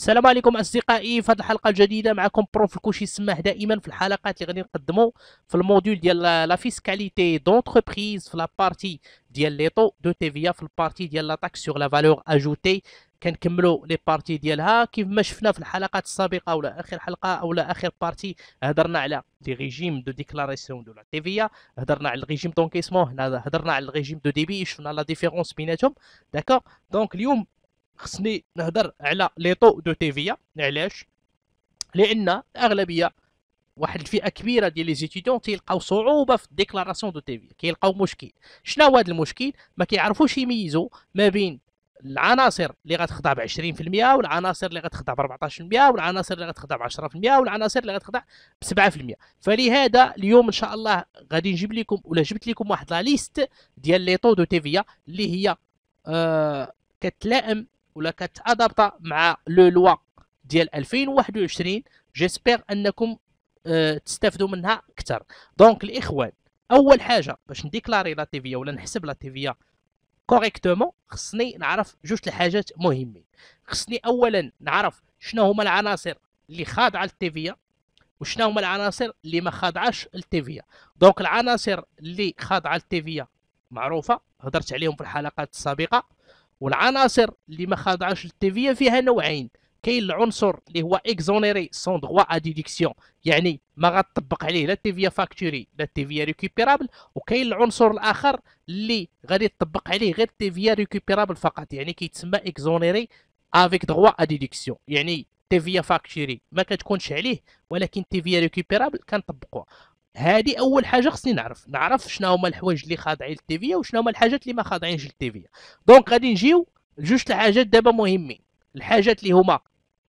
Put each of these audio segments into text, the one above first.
السلام عليكم اصدقائي في هذه الحلقه الجديده معكم بروف الكوشي سماح دائما في الحلقات اللي غادي نقدموا في الموديول ديال لا فيسكاليتي دونتربريز في لابارتي ديال لي طو دو تيفيا في البارتي ديال لا تاكس سور لا فالور اجوتي كنكملوا لي بارتي ديالها كيف ما شفنا في الحلقات السابقه ولا اخر حلقه ولا اخر بارتي هضرنا على لي ريجيم دو ديكلاراسيون دو لا تيفيا هضرنا على الريجيم دونكيسمون هضرنا على الريجيم دو ديبي شفنا لا ديفيرونس بيناتهم داكوغ دونك اليوم خصني نهضر على لي طو دو تيفيا علاش لان الاغلبيه واحد الفئه كبيره ديال لي زيتيدون تيلقاو صعوبه في الديكلاراسيون دو تيفيا كيلقاو مشكل شنو هذا المشكل ما كيعرفوش يميزوا ما بين العناصر اللي غتخضع ب 20% والعناصر اللي غتخضع ب 14% والعناصر اللي غتخضع ب 10% والعناصر اللي غتخضع ب 7% فلهذا اليوم ان شاء الله غادي نجيب لكم ولا جبت لكم واحد لا ليست ديال لي طو دو تيفيا اللي هي آه كتلائم ولا كتادابطا مع لو لوا ديال 2021 جيسبيغ انكم أه تستافدوا منها اكثر دونك الاخوان اول حاجه باش نديكلاري لا تيفيا ولا نحسب لا تيفيا كوريكتومون خصني نعرف جوج الحاجات مهمين خصني اولا نعرف شنو هما العناصر اللي خاضعه للتيفيا وشنو هما العناصر اللي ما خاضعاش للتيفيا دونك العناصر اللي خاضعه للتيفيا معروفه هضرت عليهم في الحلقات السابقه والعناصر اللي ما خاضعاش للتيفيا فيها نوعين كاين العنصر اللي هو اكزونيري سون دغوا ا ديديكسيون يعني ما غطبق عليه لا تيفيا فاكتوري لا تيفيا ريكوبيرابل وكاين العنصر الاخر اللي غادي تطبق عليه غير تيفيا ريكوبيرابل فقط يعني كيتسمى اكزونيري افيك دغوا ا ديديكسيون يعني تيفيا فاكتوري ما كتكونش عليه ولكن تيفيا ريكوبيرابل كنطبقوها هذه اول حاجه خصني نعرف نعرف شنو هما الحوايج اللي خاضعين للتيفيا وشنو هما الحاجات اللي ما خاضعينش للتيفيا دونك غادي نجيو لجوج الحاجات دابا مهمين الحاجات اللي هما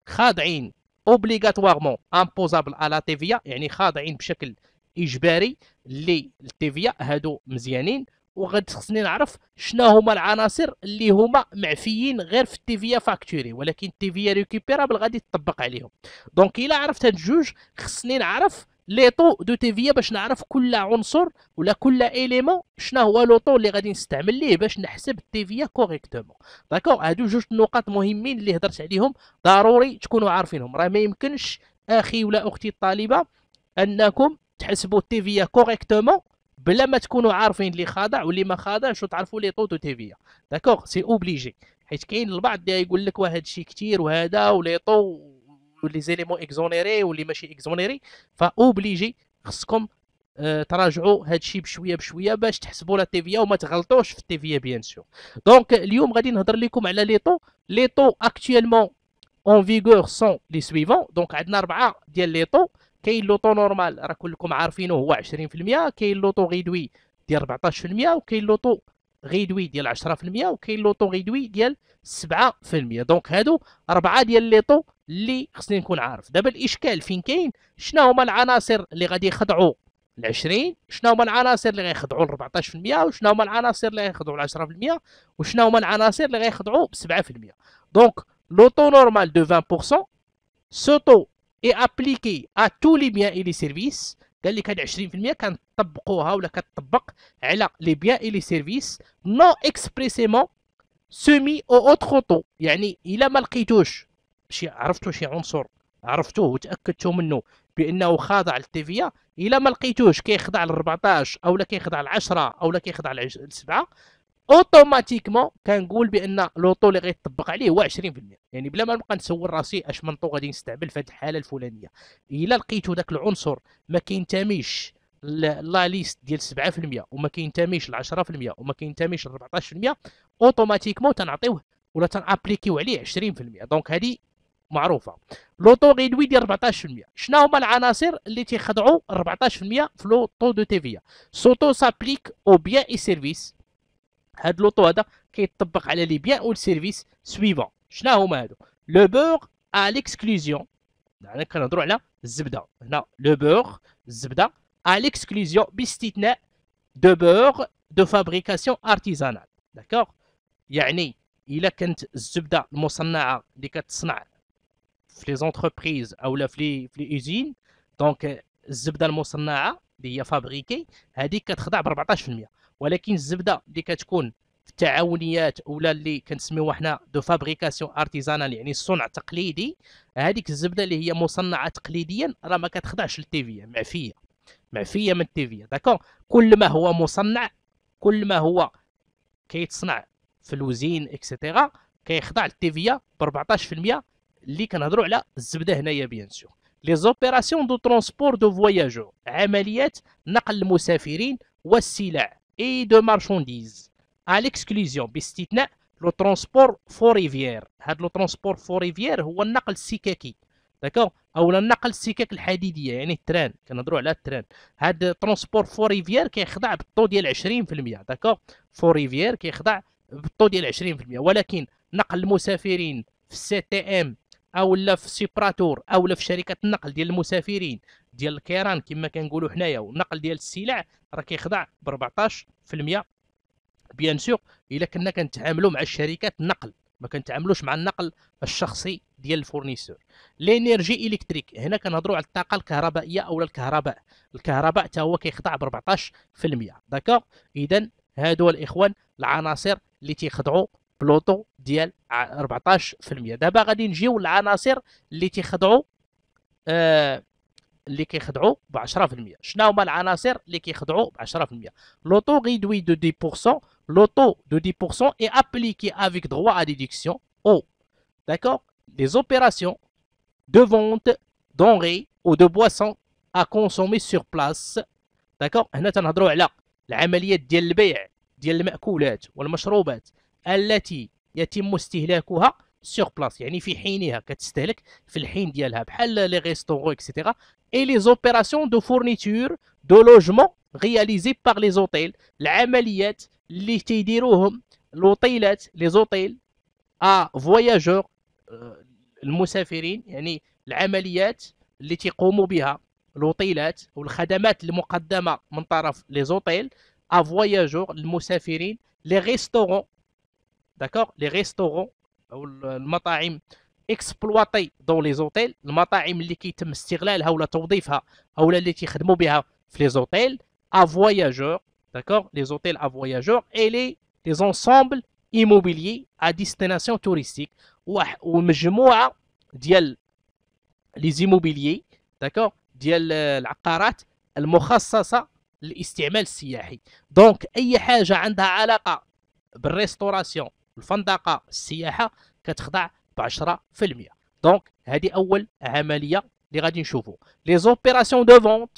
خاضعين اوبليغاتوارمون امبوزابل على تيفيا يعني خاضعين بشكل اجباري للتيفيا هادو مزيانين وغاد خصني نعرف شنو هما العناصر اللي هما معفيين غير في التيفيا فاكتوري ولكن التيفيا ريكوبيرابل غادي تطبق عليهم دونك الا عرفت هاد الجوج خصني نعرف لي طو دو تيفيا باش نعرف كل عنصر ولا كل اليمون شنو هو لو طو اللي غادي نستعمل ليه باش نحسب التيفيا كوريكتومون داكوغ هادو جوج نقاط مهمين اللي هضرت عليهم ضروري تكونوا عارفينهم راه ما يمكنش اخي ولا اختي الطالبه انكم تحسبوا التيفيا كوريكتومون بلا ما تكونوا عارفين اللي خاضع واللي ما خاضعش وتعرفوا لي طو دو تيفيا داكوغ سي اوبليجي حيت كاين البعض اللي يقول لك واحد الشيء كثير وهذا ولي طو لي زيليمون اكزونيري واللي ماشي اكزونيري فاوبليجي خصكم أه تراجعوا هذا الشيء بشويه بشويه باش تحسبوا لا تيفيا وما تغلطوش في التيفيا بيان سور دونك اليوم غادي نهضر لكم على لي طو لي طو اكطيلمون اون فيغور سون لي سويفون دونك عندنا اربعه ديال لي طو كاين لوطو نورمال راه كلكم عارفينه هو 20% كاين لوطو غيدوي ديال 14% وكاين لوطو غيدوي ديال 10% وكاين لوطو غيدوي ديال 7% دونك هادو اربعه ديال لي طو اللي خصني نكون عارف دابا الاشكال فين كاين شنو هما العناصر اللي غادي يخضعوا ل 20 شنو هما العناصر اللي غيخضعوا ل 14% وشنو هما العناصر اللي غيخضعوا ل 10% وشنو هما العناصر اللي غيخضعوا ب 7% دونك لوطو نورمال دو 20% ce اي ابليكي ا تو لي بيان اي لي سيرفيس قال لك كان 20% كنطبقوها ولا كتطبق على لي بيان اي لي سيرفيس نو اكسبريسيمون سومي او اوتر طو يعني الا ما لقيتوش شي عرفتو شي عنصر عرفتوه وتاكدتوا منه بانه خاضع للتيفيا الا ما لقيتوش كيخضع ل 14 اولا كيخضع ل 10 اولا كيخضع ل 7 اوتوماتيكمون كنقول بان لوطو اللي غيطبق عليه هو 20% يعني بلا ما نبقى نسول راسي اش منطو غادي نستعمل في هذه الحاله الفلانيه الا لقيتو ذاك العنصر ما كينتميش لا ليست ديال 7% وما كينتميش ل 10% وما كينتميش ل 14% اوتوماتيكمون تنعطيوه ولا تنابليكيو عليه 20% دونك هذه معروفه لوطو غيدوي ديال 14% شنو هما العناصر اللي تيخضعوا 14% في لوطو دو تيفيا سوتو سابليك او بيان اي سيرفيس هاد لوطو هذا كيطبق على لي بيان اول السيرفيس سويفون شنو هما هادو لو بور ا ليكسكلوزيون هنا كنهضروا على الزبده هنا لو بور الزبده ا ليكسكلوزيون باستثناء دو بور دو فابريكاسيون ارتيزانال داكوغ يعني الا كانت الزبده المصنعه اللي كتصنع في لي زونتربريز اولا في لي اوزين دونك الزبده المصنعه اللي هي فابريكي هذيك كتخضع ب 14% ولكن الزبده اللي كتكون في التعاونيات اولا اللي كنسميوها حنا دو فابريكاسيون ارتيزانال يعني الصنع التقليدي هذيك الزبده اللي هي مصنعه تقليديا راه ما كتخضعش للتيفيا معفيه معفيه من التيفيا داكور كل ما هو مصنع كل ما هو كيتصنع في الوزين اكسيتيرا كيخضع للتيفيا ب 14% اللي كنهضروا على الزبده هنايا بيان سور لي زوبيراسيون دو ترونسبور دو فواياجور عمليات نقل المسافرين والسلع et de marchandises, à l'exclusion باستثناء لو ترونسبور فوريفيير هاد لو ترونسبور فوريفيير هو النقل السككي داكوغ اولا النقل السكك الحديديه يعني التران كنهضروا على التران هاد ترونسبور فوريفيير كيخضع بالطو ديال 20% داكوغ فوريفيير كيخضع بالطو ديال 20% ولكن نقل المسافرين في السي تي ام اولا في سيبراتور اولا في شركه النقل ديال المسافرين ديال الكيران كما كنقولوا حنايا والنقل ديال السلع راه كيخضع ب 14% بيان سور الا كنا كنتعاملوا مع الشركات النقل ما كنتعاملوش مع النقل الشخصي ديال الفورنيسور لينيرجي الكتريك هنا كنهضروا على الطاقه الكهربائيه اولا الكهرباء الكهرباء حتى هو كيخضع ب 14% داكوغ اذا هادو الاخوان العناصر اللي تيخضعوا بلوطو ديال 14% دابا غادي نجيو للعناصر اللي تيخضعوا آه اللي كيخدعوا ب 10% شنو هما العناصر اللي كيخدعوا ب 10% لوطو ريدوي دو 10% لوطو دو 10% اي ابليكي افيك droit ا déduction او داكور لي زوبيراسيون دو فونت دونري او دو بواسون ا كونسومي سور بلاس داكور هنا تنهضروا على العمليات ديال البيع ديال المأكولات والمشروبات التي يتم استهلاكها سور بلاس يعني في حينها كتستهلك في الحين ديالها بحال لي ريستورون اكسيتيرا اي لي زوبيراسيون دو فورنيتور دو لوجمون رياليزي باغ لي زوتيل العمليات اللي تيديروهم لوطيلات لي زوتيل ا فواياجور المسافرين يعني العمليات اللي تيقوموا بها لوطيلات والخدمات المقدمه من طرف لي زوتيل ا فواياجور المسافرين لي ريستورون داكوغ لي ريستورون او المطاعم اكسبلواطي دو لي زوتيل المطاعم اللي كيتم استغلالها ولا توظيفها او اللي تيخدموا بها في لي زوتيل ا فواياجور داكور لي زوتيل ا فواياجور اي لي لي زونسومبل ايموبيليي ا ديستيناسيون توريستيك ومجموعه ديال لي زيموبيليي داكور ديال العقارات المخصصه للاستعمال السياحي دونك اي حاجه عندها علاقه بالريستوراسيون الفندقه السياحه كتخضع ب 10% دونك هذه اول عمليه اللي غادي نشوفو لي زوبيراسيون دو فونت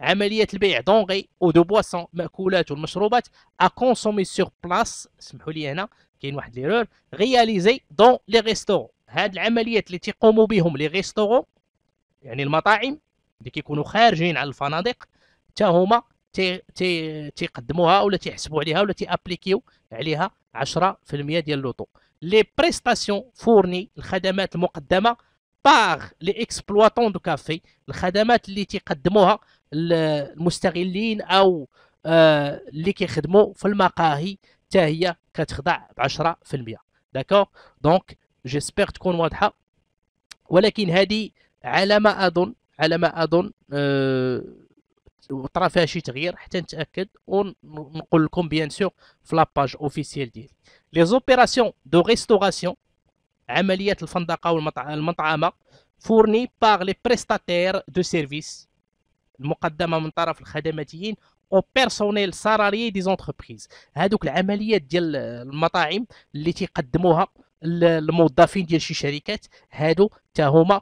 عمليه البيع دونغي او دو بواسون ماكولات والمشروبات ا كونسومي سور بلاص سمحوا لي هنا كاين واحد ليرور رياليزي دون لي ريستورون هاد العمليات اللي تيقوموا بهم لي ريستورون يعني المطاعم اللي كيكونوا خارجين على الفنادق تا هما تي تي تيقدموها ولا تيحسبوا عليها ولا تيابليكيو عليها 10% ديال لوطو لي بريستاسيون فورني الخدمات المقدمه باغ لي اكسبلواتون دو كافي الخدمات اللي تيقدموها المستغلين او آه، اللي كيخدموا في المقاهي حتى هي كتخضع ب 10% داكور دونك جيسبيغ تكون واضحه ولكن هذه على ما اظن على ما اظن آه وطرا فيها شي تغيير حتى نتاكد ونقول لكم بيان سور في لاباج اوفيسيال ديالي لي زوبيراسيون دو ريستوراسيون عمليات الفندقه والمطعمه فورني باغ لي بريستاتير دو سيرفيس المقدمه من طرف الخدماتيين او بيرسونيل سالاري دي زونتربريز هادوك العمليات ديال المطاعم اللي تيقدموها الموظفين ديال شي شركات هادو حتى هما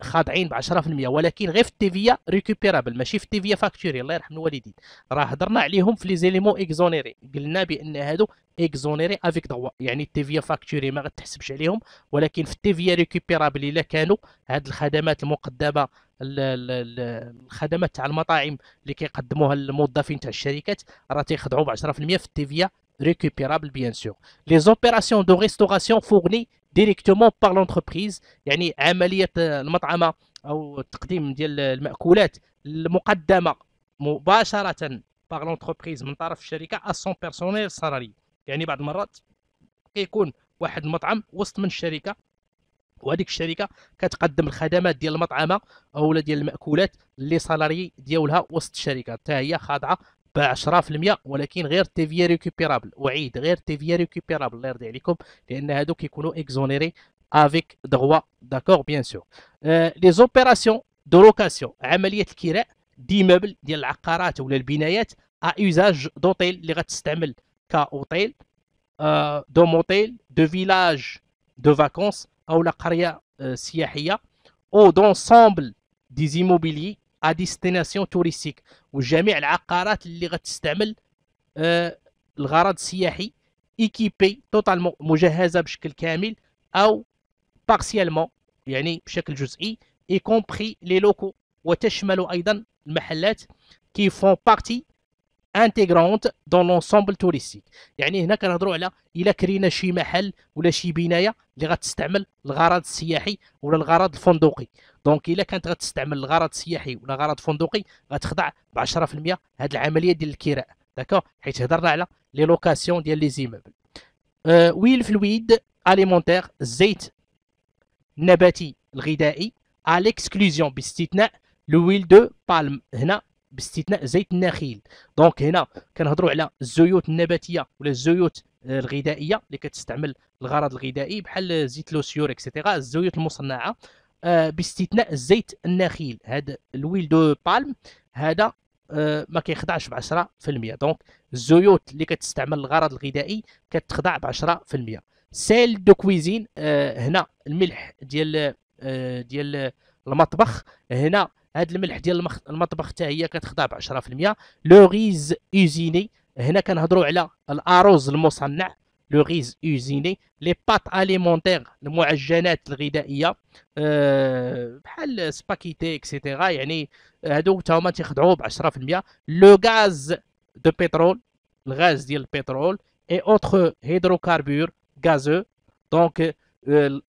خاضعين ب 10% ولكن غير في التيفيا ريكوبيرابل ماشي في التيفيا فاكتوري الله يرحم الوالدين راه هضرنا عليهم في لي زيليمون اكزونيري قلنا بان هادو اكزونيري افيك دوا يعني التيفيا فاكتوري ما غتحسبش عليهم ولكن في التيفيا ريكوبيرابل الا كانوا هاد الخدمات المقدمه الخدمات تاع المطاعم اللي كيقدموها الموظفين تاع الشركات راه تيخضعوا ب 10% في التيفيا ريكوبيرابل بيان سور لي زوبيراسيون دو ريستوراسيون فورني ديريكتومون بار لونتربريز يعني عمليه المطعمه او التقديم ديال الماكولات المقدمه مباشره باغ لونتربريز من طرف الشركه اسون بيرسونيل سالاري يعني بعض المرات كيكون واحد المطعم وسط من الشركه وهذيك الشركه كتقدم الخدمات ديال المطعمه اولا ديال الماكولات اللي سالاري ديالها وسط الشركه حتى هي خاضعه ب 10% ولكن غير تيفيا ريكوبيرابل وعيد غير تيفيا ريكوبيرابل الله يرضي عليكم لان هادو كيكونوا اكزونيري افيك دغوا داكور بيان سور لي زوبيراسيون دو لوكاسيون عمليه الكراء ديمابل ديال العقارات ولا البنايات ا يوزاج دوتيل اللي غتستعمل كاوتيل آه دو موتيل دو فيلاج دو فاكونس او لا قريه آه، سياحيه او دونسومبل ديز ايموبيلي ا ديستيناسيون توريستيك وجميع العقارات اللي غتستعمل آه الغرض السياحي ايكيبي توتالمون مجهزه بشكل كامل او بارسيالمون يعني بشكل جزئي اي كومبري لي لوكو وتشمل ايضا المحلات كي فون بارتي انتيغرونت دون لونسومبل توريستيك يعني هنا كنهضروا على الا كرينا شي محل ولا شي بنايه اللي غتستعمل الغرض السياحي ولا الغرض الفندقي دونك الا كانت غتستعمل الغرض السياحي ولا غرض فندقي غتخضع ب 10% هاد العمليه ديال الكراء داكوغ حيت هضرنا على لي لوكاسيون ديال لي زيموبل أه ويل فلويد اليمونتير الزيت النباتي الغذائي à l'exclusion باستثناء لويل دو بالم هنا باستثناء زيت النخيل دونك هنا كنهضروا على الزيوت النباتيه ولا الزيوت الغذائيه اللي كتستعمل الغرض الغذائي بحال زيت لوسيور اكسيتيرا الزيوت المصنعه آه، باستثناء زيت النخيل هذا الويل دو بالم هذا آه، ما كيخضعش ب 10% دونك الزيوت اللي كتستعمل الغرض الغذائي كتخضع ب 10% سيل دو كويزين آه، هنا الملح ديال ديال المطبخ هنا هذا الملح ديال المطبخ حتى هي كتخضع ب 10% لو غيز اوزيني هنا كنهضروا على الاروز المصنع لو غيز اوزيني لي بات اليمونتير المعجنات الغذائيه آه، بحال سباكيتي اكسيتيرا يعني هادو حتى هما تيخضعوا ب 10% لو غاز دو بترول الغاز ديال البترول اي اوتر هيدروكاربور غازو دونك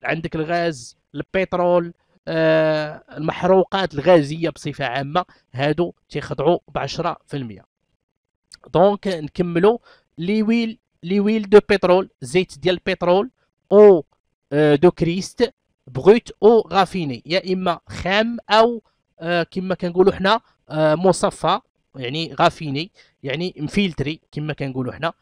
عندك الغاز البترول آه، المحروقات الغازيه بصفه عامه هادو تيخضعوا ب 10% دونك نكملوا لي ويل لي ويل دو بترول زيت ديال البترول او آه، دو كريست بغوت او غافيني يا اما خام او آه، كما كنقولوا حنا مصفى يعني غافيني يعني مفيلتري كما كنقولوا حنا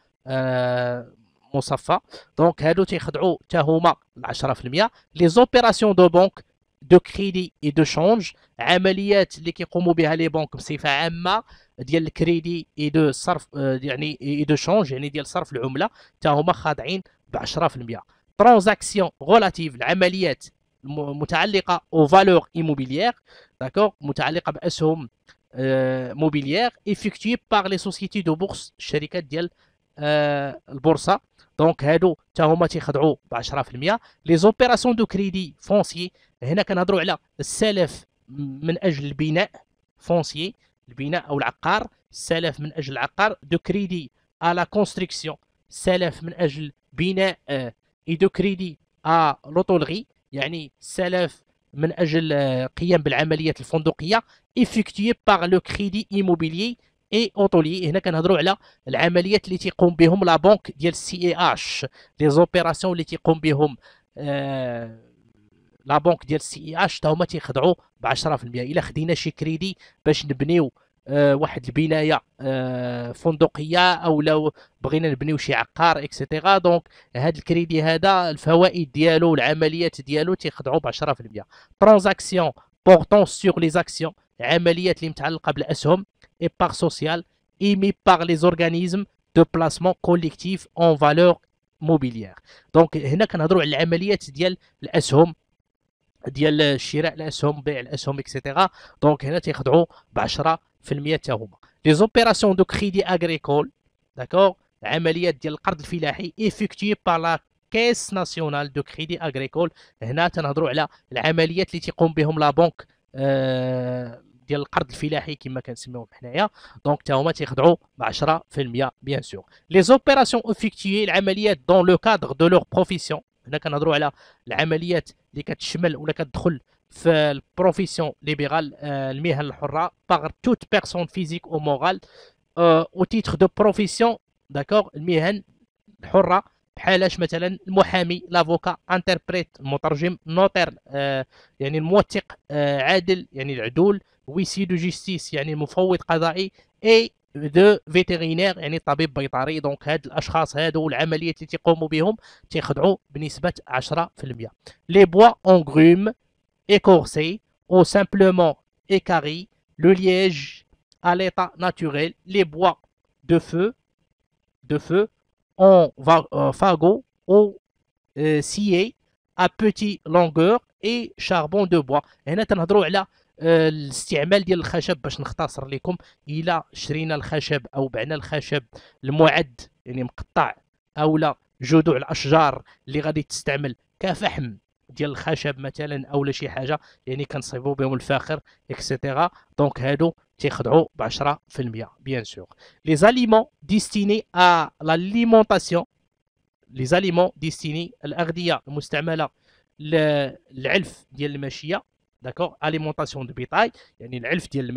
مصفى دونك هادو تيخضعوا حتى هما 10% لي زوبيراسيون دو بنك دو كريدي اي دو شونج عمليات اللي كيقوموا بها لي بنك بصفه عامه ديال الكريدي اي دو صرف يعني اي دو شونج يعني ديال صرف العمله حتى هما خاضعين ب 10% ترانزاكسيون غولاتيف العمليات متعلقه او فالور ايموبيليير داكور متعلقه باسهم موبيليير افيكتوي بار لي سوسيتي دو بورس الشركات ديال البورصه دونك هادو حتى هما تيخضعوا ب 10% لي زوبيراسيون دو كريدي فونسي هنا كنهضروا على السلف من اجل البناء فونسيي البناء او العقار السلف من اجل العقار دو كريدي ا لا كونستركسيون سلف من اجل بناء اي دو كريدي ا لوطولغي يعني سلف من اجل آه، قيام بالعمليات الفندقيه افيكتيي باغ لو كريدي ايموبيليي اي اوتولي هنا كنهضروا على العمليات اللي تيقوم بهم لا بنك ديال السي اي اش لي زوبيراسيون اللي تيقوم بهم آه لا بنك ديال السي اي اش حتى هما تيخدعوا ب 10% الا خدينا شي كريدي باش نبنيو آه واحد البنايه آه فندقيه او لو بغينا نبنيو شي عقار اكسيتيرا دونك هذا الكريدي هذا الفوائد ديالو العمليات ديالو تيخدعوا ب 10% ترانزاكسيون بورتون سور لي زاكسيون عمليات اللي متعلقه بالاسهم اي بار سوسيال ايمي باغ لي زورغانيزم دو بلاسمون كوليكتيف اون فالور موبيليير دونك هنا كنهضروا على العمليات ديال الاسهم ديال شراء الاسهم بيع الاسهم اكسيتيرا دونك هنا تيخضعوا ب 10% حتى هما لي زوبيراسيون دو كريدي اغريكول داكور عمليات ديال القرض الفلاحي ايفيكتي بار لا كيس ناسيونال دو كريدي اغريكول هنا تنهضروا على العمليات اللي تيقوم بهم لا آه، بنك ديال القرض الفلاحي كما كنسميوهم حنايا دونك حتى هما تيخضعوا ب 10% بيان سور لي زوبيراسيون ايفيكتي العمليات دون لو كادغ دو لور بروفيسيون هنا كنهضروا على العمليات اللي كتشمل ولا كتدخل في البروفيسيون ليبرال آه، المهن الحره باغ توت بيرسون فيزيك او مورال او تيتر دو بروفيسيون داكور المهن الحره بحالاش مثلا المحامي لافوكا انتربريت المترجم نوتير يعني الموثق آه، عادل يعني العدول ويسي دو جيستيس يعني مفوض قضائي اي ذا فيتيرينير يعني طبيب بيطري دونك هاد الاشخاص هادو العمليات اللي تيقوموا بهم تيخدعوا بنسبه 10% bois en grume écorcé ou simplement écarré, le liège à l'état naturel, les bois de feu, de feu en euh, fagot ou euh, sciés à petite longueur et charbon de bois. Et là, آه، الاستعمال ديال الخشب باش نختصر لكم الا شرينا الخشب او بعنا الخشب المعد يعني مقطع او لا جذوع الاشجار اللي غادي تستعمل كفحم ديال الخشب مثلا او شي حاجه يعني كنصيبوا بهم الفاخر اكسيتيرا دونك هادو تيخضعوا ب 10% بيان سور لي زاليمون ديستيني ا لاليمونطاسيون لي زاليمون ديستيني الاغذيه المستعمله للعلف ديال الماشيه d'accord Alimentation de bétail, yani l'elf d'il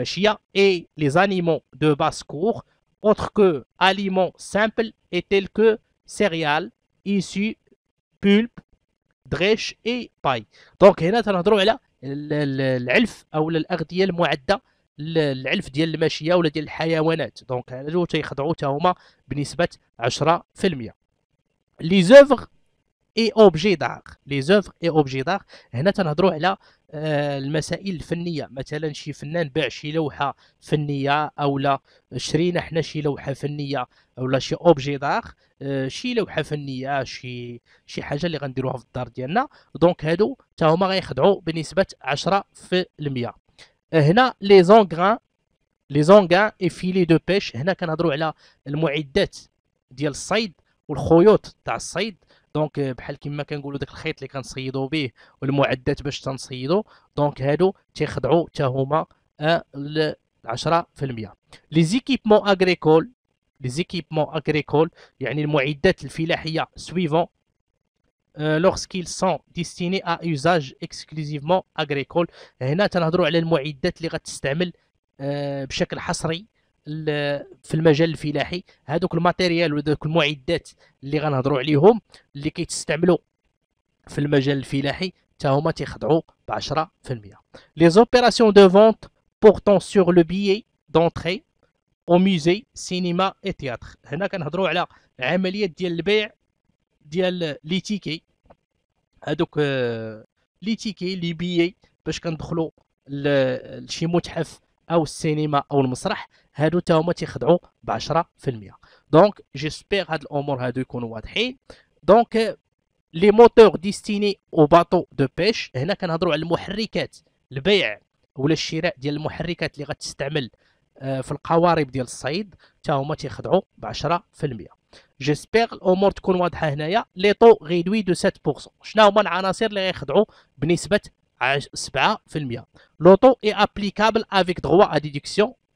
et les animaux de basse cour, autres que aliments simples et tels que céréales, issus, pulpes, drèches et paille. Donc, il y a un l'elf ou l'air d'il mouadda, l'elf d'il machia ou l'air d'il Donc, il y a un autre qui est le les œuvres et objets d'art. Les œuvres et objets d'art. Et on a as droit à آه، المسائل الفنيه مثلا شي فنان باع شي لوحه فنيه او لا شرينا حنا شي لوحه فنيه او لا شي اوبجي آه، داغ شي لوحه فنيه شي شي حاجه اللي غنديروها في الدار ديالنا دونك هادو حتى هما غيخدعوا بنسبه 10% آه، هنا لي زونغران لي زونغان اي فيلي دو بيش هنا كنهضروا على المعدات ديال الصيد والخيوط تاع الصيد دونك بحال كما كنقولوا داك الخيط اللي كنصيدوا به والمعدات باش تنصيدوا دونك هادو تيخضعوا حتى هما آه، ل 10% لي زيكيبمون اغريكول لي زيكيبمون اغريكول يعني المعدات الفلاحيه سويفون لوغسكيل سون ديستيني ا يوزاج اكسكلوزيفمون اغريكول هنا تنهضروا على المعدات اللي غتستعمل آه، بشكل حصري في المجال الفلاحي هذوك الماتيريال وذوك المعدات اللي غنهضروا عليهم اللي كيتستعملوا في المجال الفلاحي حتى هما تيخضعوا ب 10% لي زوبيراسيون دو فونت بورتون سور لو بيي دونتري او ميزي سينما اي تياتر هنا كنهضروا على عمليه ديال البيع ديال لي تيكي هذوك لي تيكي لي بيي باش كندخلوا لشي متحف او السينما او المسرح هادو تا هما تيخدعوا ب 10% دونك جيسبيغ هاد الامور هادو يكونوا واضحين دونك لي موتور ديستيني او باطو دو بيش هنا كنهضروا على المحركات البيع ولا الشراء ديال المحركات اللي غتستعمل آه، في القوارب ديال الصيد حتى هما تيخدعوا ب 10% جيسبيغ الامور تكون واضحه هنايا لي طو غيدوي دو 7% شنو هما العناصر اللي غيخدعوا بنسبه 7% لوطو اي ابليكابل افيك دغوا ا ديدكسيون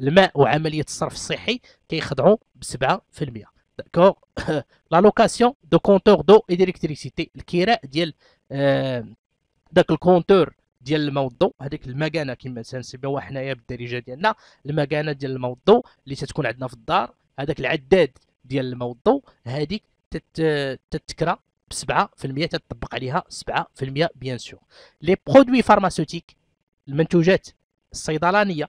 الماء وعمليه الصرف الصحي كيخضعوا ب 7% داكور لا لوكاسيون دو كونتور دو اي الكراء ديال آه، داك الكونتور ديال الماء والضوء هذيك المكانه كما تنسميوها حنايا بالدارجه ديالنا المكانه ديال الماء والضوء اللي تتكون عندنا في الدار هذاك العداد ديال الماء والضوء هذيك تتكرى ب 7% تطبق عليها 7% بيان سور لي برودوي فارماسيوتيك المنتوجات الصيدلانيه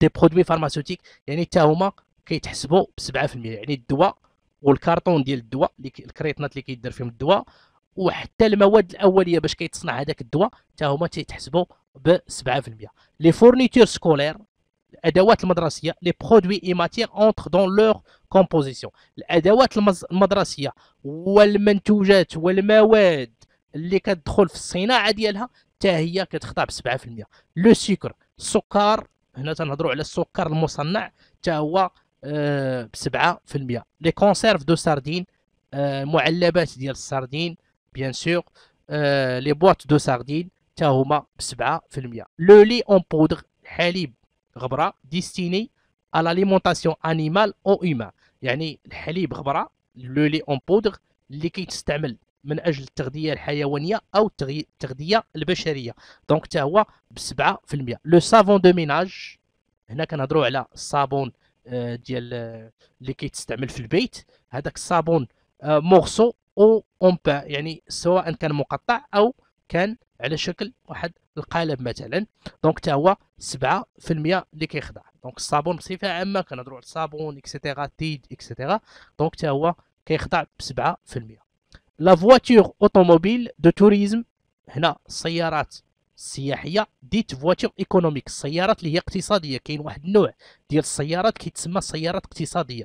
دي برودوي فارماسيوتيك يعني حتى هما كيتحسبوا ب 7% يعني الدواء والكارطون ديال الدواء اللي الكريطنات اللي كيدير فيهم الدواء وحتى المواد الاوليه باش كيتصنع هذاك الدواء حتى هما تيتحسبوا ب 7% لي فورنيتور سكولير الادوات المدرسيه لي برودوي اي ماتير اونتر دون لور كومبوزيسيون الادوات المدرسيه والمنتوجات والمواد اللي كتدخل في الصناعه ديالها حتى هي كتخضع ب 7% لو سكر السكر هنا تنهضروا على السكر المصنع حتى هو ب 7% لي كونسيرف دو ساردين معلبات ديال السردين بيان سور لي بواط دو ساردين حتى هما ب 7% لو لي اون بودغ حليب غبره ديستيني على لاليمونطاسيون انيمال او هيومان يعني الحليب غبره لو لي اون بودغ اللي كيتستعمل من اجل التغذيه الحيوانيه او التغذيه البشريه دونك حتى هو ب 7% لو سافون دو ميناج هنا كنهضروا على الصابون آه، ديال آه، اللي كيتستعمل في البيت هذاك الصابون مورسو او امبا يعني سواء كان مقطع او كان على شكل واحد القالب مثلا دونك حتى هو 7% اللي كيخضع دونك الصابون بصفه عامه كنهضروا على الصابون اكسيتيرا تيد اكسيتيرا دونك حتى هو كيخضع ب 7% لا فواتور اوتوموبيل دو توريزم هنا السيارات السياحيه ديت فواتور ايكونوميك السيارات اللي هي اقتصاديه كاين واحد النوع ديال السيارات كيتسمى سيارات اقتصاديه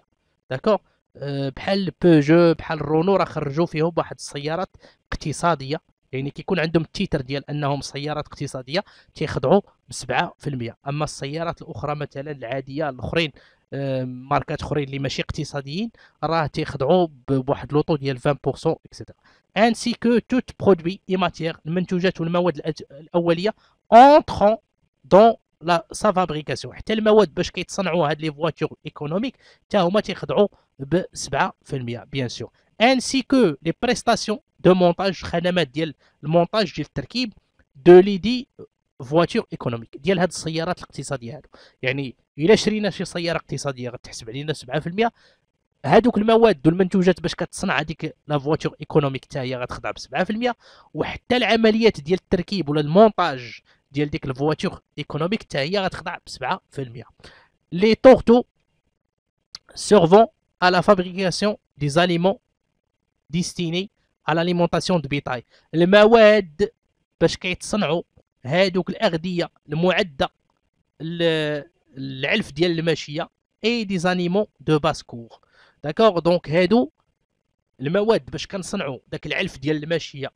داكوغ euh, بحال بوجو بحال رونو راه خرجوا فيهم واحد السيارات اقتصاديه يعني كيكون عندهم التيتر ديال انهم سيارات اقتصاديه تيخضعوا ب 7% اما السيارات الاخرى مثلا العاديه الاخرين ماركات اخرين اللي ماشي اقتصاديين راه تيخضعوا بواحد لوطو ديال 20% اكسيتيرا انسي كو توت برودوي اي ماتيير المنتوجات والمواد الاوليه اونترون دون لا سا فابريكاسيون حتى المواد باش كيتصنعوا هاد لي فواتور ايكونوميك حتى هما تيخضعوا ب 7% بيان سور انسي كو لي بريستاسيون دو مونتاج خدمات ديال المونتاج ديال التركيب دو ليدي فواتور ايكونوميك ديال هاد السيارات الاقتصاديه هادو يعني الا شرينا شي سياره اقتصاديه غتحسب علينا 7% هادوك المواد والمنتوجات باش كتصنع هذيك لا فواتور ايكونوميك حتى هي غتخضع ب 7% وحتى العمليات ديال التركيب ولا المونتاج ديال ديك الفواتور ايكونوميك حتى هي غتخضع ب 7% لي طورتو سيرفون ا لا فابريكاسيون des ديستيني destinés à l'alimentation de المواد باش كيتصنعوا هادوك الاغذيه المعده العلف ديال الماشيه اي دي زانيمو دو باسكور داكوغ دونك هادو المواد باش كنصنعوا داك العلف ديال الماشيه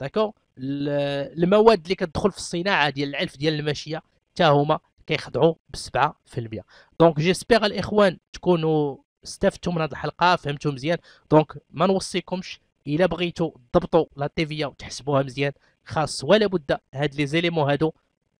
داكوغ المواد اللي كتدخل في الصناعه ديال العلف ديال الماشيه حتى هما كيخضعوا ب 7% دونك جيسبيغ الاخوان تكونوا استفدتوا من هذه الحلقه فهمتوا مزيان دونك ما نوصيكمش الا بغيتوا تضبطوا لا تيفيا وتحسبوها مزيان خاص ولا بد هاد لي زيليمون هادو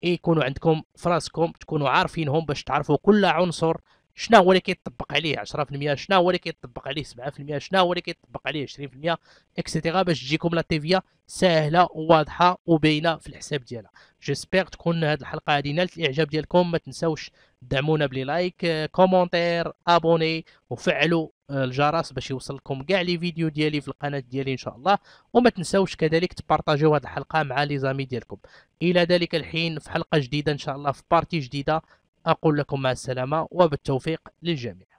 يكونوا عندكم في راسكم تكونوا عارفينهم باش تعرفوا كل عنصر شنو هو اللي كيطبق عليه 10% شنو هو اللي كيطبق عليه 7% شنو هو اللي كيطبق عليه 20% اكسيتيرا باش تجيكم لا تيفيا ساهله وواضحه وباينه في الحساب ديالها جيسبيغ تكون هذه الحلقه هذه نالت الاعجاب ديالكم ما تنساوش دعمونا بلي لايك كومونتير ابوني وفعلوا الجرس باش يوصلكم كاع لي فيديو ديالي في القناه ديالي ان شاء الله وما تنساوش كذلك تبارطاجيو هذه الحلقه مع لي زامي ديالكم الى ذلك الحين في حلقه جديده ان شاء الله في بارتي جديده اقول لكم مع السلامه وبالتوفيق للجميع